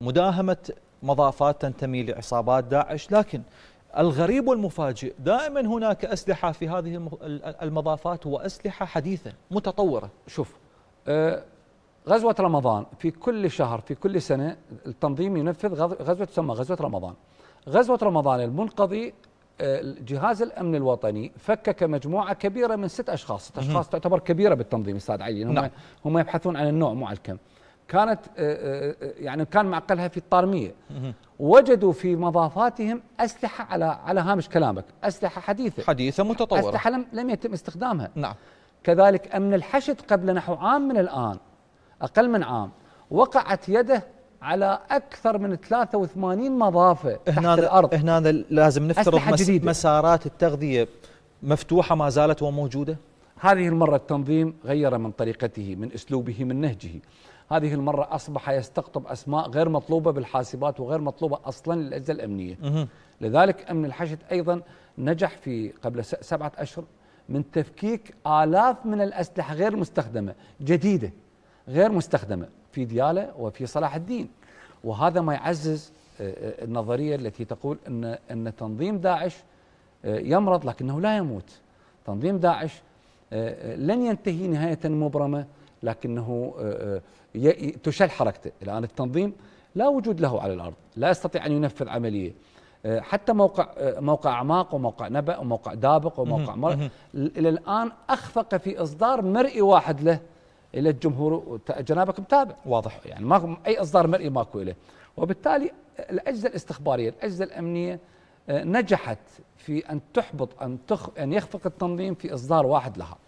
مداهمة مضافات تنتمي لعصابات داعش لكن الغريب والمفاجئ دائما هناك أسلحة في هذه المضافات وأسلحة حديثة متطورة شوف آه، غزوة رمضان في كل شهر في كل سنة التنظيم ينفذ غزوة تسمى غزوة رمضان غزوة رمضان المنقضي آه، جهاز الامن الوطني فكك مجموعه كبيره من ست اشخاص، ست اشخاص تعتبر كبيره بالتنظيم استاذ علي، هم نعم. هم يبحثون عن النوع مو عن الكم. كانت آه، آه، آه، يعني كان معقلها في الطارميه وجدوا في مضافاتهم اسلحه على على هامش كلامك اسلحه حديثه حديثه متطوره اسلحه لم, لم يتم استخدامها نعم كذلك امن الحشد قبل نحو عام من الان اقل من عام وقعت يده على اكثر من 83 مضافه هنا تحت الارض هنا لازم نفترض مس مسارات التغذيه مفتوحه ما زالت وموجوده هذه المرة التنظيم غير من طريقته من أسلوبه من نهجه هذه المرة أصبح يستقطب أسماء غير مطلوبة بالحاسبات وغير مطلوبة أصلا للأجهزة الأمنية لذلك أمن الحشد أيضا نجح في قبل سبعة أشهر من تفكيك آلاف من الأسلحة غير مستخدمة جديدة غير مستخدمة في ديالة وفي صلاح الدين وهذا ما يعزز آه، آه، النظرية التي تقول أن أن تنظيم داعش آه، يمرض لكنه لا يموت تنظيم داعش آه، آه، لن ينتهي نهاية مبرمة لكنه آه، تشل حركته الآن التنظيم لا وجود له على الأرض لا يستطيع أن ينفذ عملية حتى موقع موقع اعماق وموقع نبأ وموقع دابق وموقع مر الى الان اخفق في اصدار مرئي واحد له الى الجمهور جنابك متابع واضح يعني ما اي اصدار مرئي ماكو له وبالتالي الاجهزه الاستخباريه الاجهزه الامنيه نجحت في ان تحبط ان تخ... ان يخفق التنظيم في اصدار واحد لها